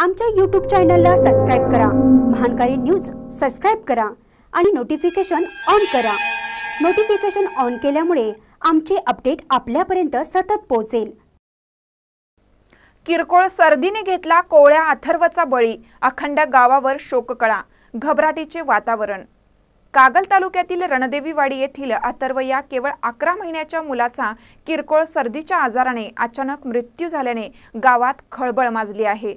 आमच्या यूट्यूब चॅनलला सबस्क्राईब करा महानकारी न्यूज सबस्क्राईब करा आणि नोटिफिकेशन ऑन करा नोटिफिकेशन ऑन केल्यामुळे आमचे अपडेट आपल्यापर्यंत सतत पोहोचेल किरकोळ सर्दीने घेतला कोवळ्या अथर्वचा बळी अखंड गावावर शोककळा घबराटीचे वातावरण कागल तालुक्यातील रणदेवीवाडी येथील अथर्व या केवळ अकरा महिन्याच्या मुलाचा किरकोळ सर्दीच्या आजाराने अचानक मृत्यू झाल्याने गावात खळबळ माजली आहे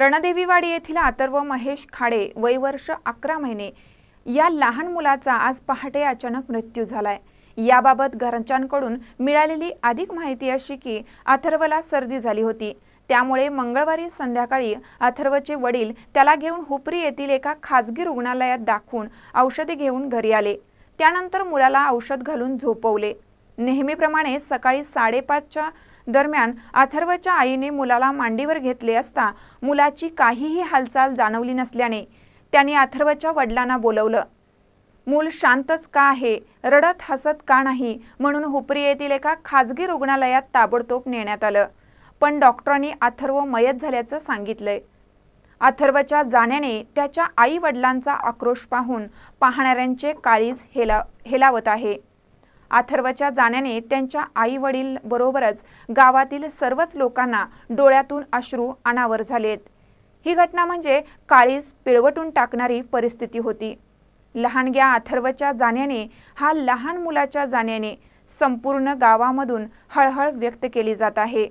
रणदेवीवाडी येथील आतर्व महेश खाडे वय अकरा महिने या लहान मुलाचा आज पहाटे अचानक मृत्यू झालाय याबाबत घरच्यांकडून मिळालेली अधिक माहिती अशी की अथर्वला सर्दी झाली होती त्यामुळे मंगळवारी संध्याकाळी अथर्वचे वडील त्याला घेऊन हुपरी येथील एका खाजगी रुग्णालयात दाखवून औषधे घेऊन घरी आले त्यानंतर मुलाला औषध घालून झोपवले नेहमीप्रमाणे सकाळी साडेपाचच्या दरम्यान अथर्वच्या आईने मुलाला मांडीवर घेतले असता मुलाची काहीही हालचाल जाणवली नसल्याने त्यांनी अथर्वच्या वडिलांना बोलवलं मूल शांतच का आहे रडत हसत का नाही म्हणून हुपरी येथील एका खाजगी रुग्णालयात ताबडतोब नेण्यात आलं पण डॉक्टरांनी अथर्व मयत झाल्याचं सांगितलंय अथर्वच्या जाण्याने त्याच्या आई वडिलांचा आक्रोश पाहून पाहणाऱ्यांचे काळीज हेला हेलावत आहे अथर्वच्या जाण्याने त्यांच्या आई वडील बरोबरच गावातील सर्वच लोकांना डोळ्यातून अश्रू अनावर झालेत ही घटना म्हणजे काळीज पिळवटून टाकणारी परिस्थिती होती लहानग्या अथर्वच्या जाण्याने हा लहान मुलाच्या जाण्याने संपूर्ण गावामधून हळहळ व्यक्त केली जात आहे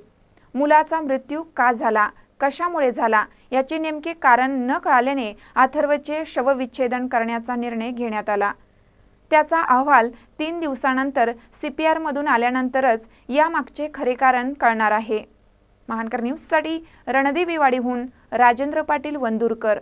मुलाचा मृत्यू का झाला कशामुळे झाला याचे नेमके कारण न कळाल्याने अथर्वचे शवविच्छेदन करण्याचा निर्णय घेण्यात आला त्याचा अहवाल तीन दिवसानंतर सी पी आरमधून आल्यानंतरच यामागचे खरे कारण कळणार आहे महानकर न्यूजसाठी रणदेवी वाडीहून राजेंद्र पाटील वंदुरकर